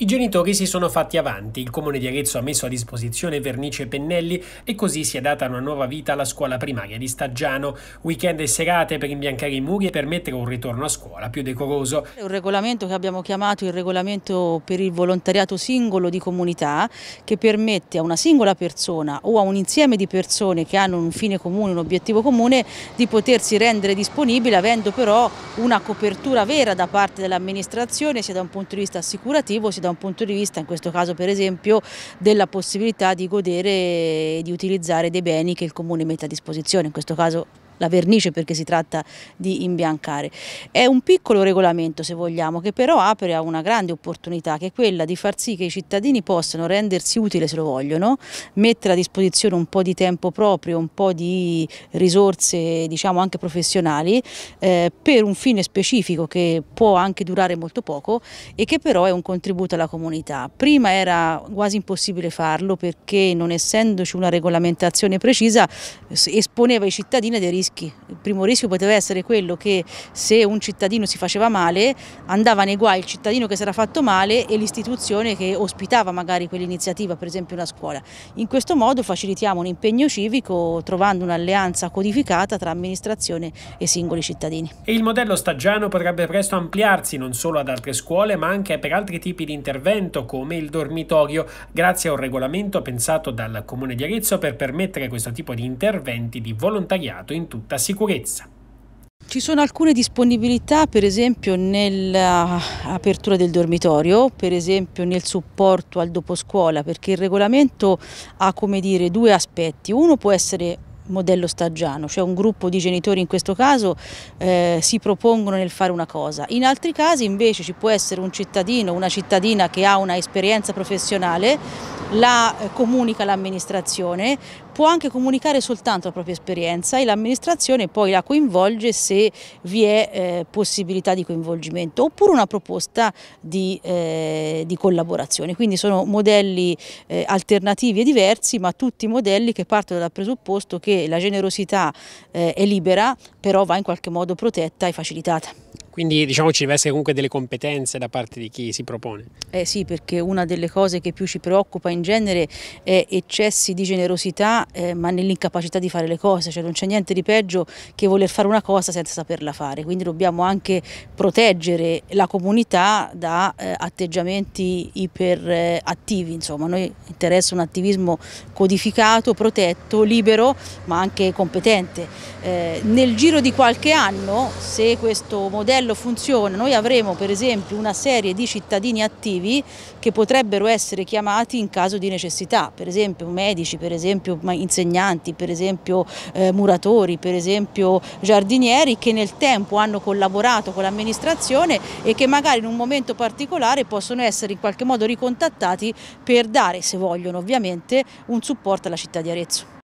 I genitori si sono fatti avanti, il comune di Arezzo ha messo a disposizione vernice e pennelli e così si è data una nuova vita alla scuola primaria di Staggiano. Weekend e serate per imbiancare i muri e permettere un ritorno a scuola più decoroso. È un regolamento che abbiamo chiamato il regolamento per il volontariato singolo di comunità che permette a una singola persona o a un insieme di persone che hanno un fine comune, un obiettivo comune di potersi rendere disponibile avendo però una copertura vera da parte dell'amministrazione sia da un punto di vista assicurativo sia da da un punto di vista, in questo caso per esempio, della possibilità di godere e di utilizzare dei beni che il Comune mette a disposizione, in questo caso la vernice perché si tratta di imbiancare. È un piccolo regolamento se vogliamo che però apre a una grande opportunità che è quella di far sì che i cittadini possano rendersi utile se lo vogliono, mettere a disposizione un po' di tempo proprio, un po' di risorse diciamo anche professionali eh, per un fine specifico che può anche durare molto poco e che però è un contributo alla comunità. Prima era quasi impossibile farlo perché non essendoci una regolamentazione precisa esponeva i cittadini a dei rischi rischi. Il primo rischio poteva essere quello che se un cittadino si faceva male andava nei guai il cittadino che si era fatto male e l'istituzione che ospitava magari quell'iniziativa, per esempio una scuola. In questo modo facilitiamo un impegno civico trovando un'alleanza codificata tra amministrazione e singoli cittadini. E il modello stagiano potrebbe presto ampliarsi non solo ad altre scuole ma anche per altri tipi di intervento come il dormitorio grazie a un regolamento pensato dal Comune di Arezzo per permettere questo tipo di interventi di volontariato in tutto tutta sicurezza. Ci sono alcune disponibilità, per esempio nell'apertura del dormitorio, per esempio nel supporto al doposcuola, perché il regolamento ha dire, due aspetti. Uno può essere modello stagiano, cioè un gruppo di genitori in questo caso eh, si propongono nel fare una cosa. In altri casi invece ci può essere un cittadino, una cittadina che ha una esperienza professionale la eh, comunica l'amministrazione, può anche comunicare soltanto la propria esperienza e l'amministrazione poi la coinvolge se vi è eh, possibilità di coinvolgimento oppure una proposta di, eh, di collaborazione. Quindi sono modelli alternativi e diversi ma tutti modelli che partono dal presupposto che la generosità è libera però va in qualche modo protetta e facilitata. Quindi diciamo ci deve essere comunque delle competenze da parte di chi si propone. Eh sì, perché una delle cose che più ci preoccupa in genere è eccessi di generosità, eh, ma nell'incapacità di fare le cose, cioè non c'è niente di peggio che voler fare una cosa senza saperla fare, quindi dobbiamo anche proteggere la comunità da eh, atteggiamenti iperattivi, eh, insomma, a noi interessa un attivismo codificato, protetto, libero, ma anche competente. Eh, nel giro di qualche anno, se questo modello modello funziona, noi avremo per esempio una serie di cittadini attivi che potrebbero essere chiamati in caso di necessità, per esempio medici, per esempio insegnanti, per esempio eh, muratori, per esempio giardinieri che nel tempo hanno collaborato con l'amministrazione e che magari in un momento particolare possono essere in qualche modo ricontattati per dare, se vogliono ovviamente, un supporto alla città di Arezzo.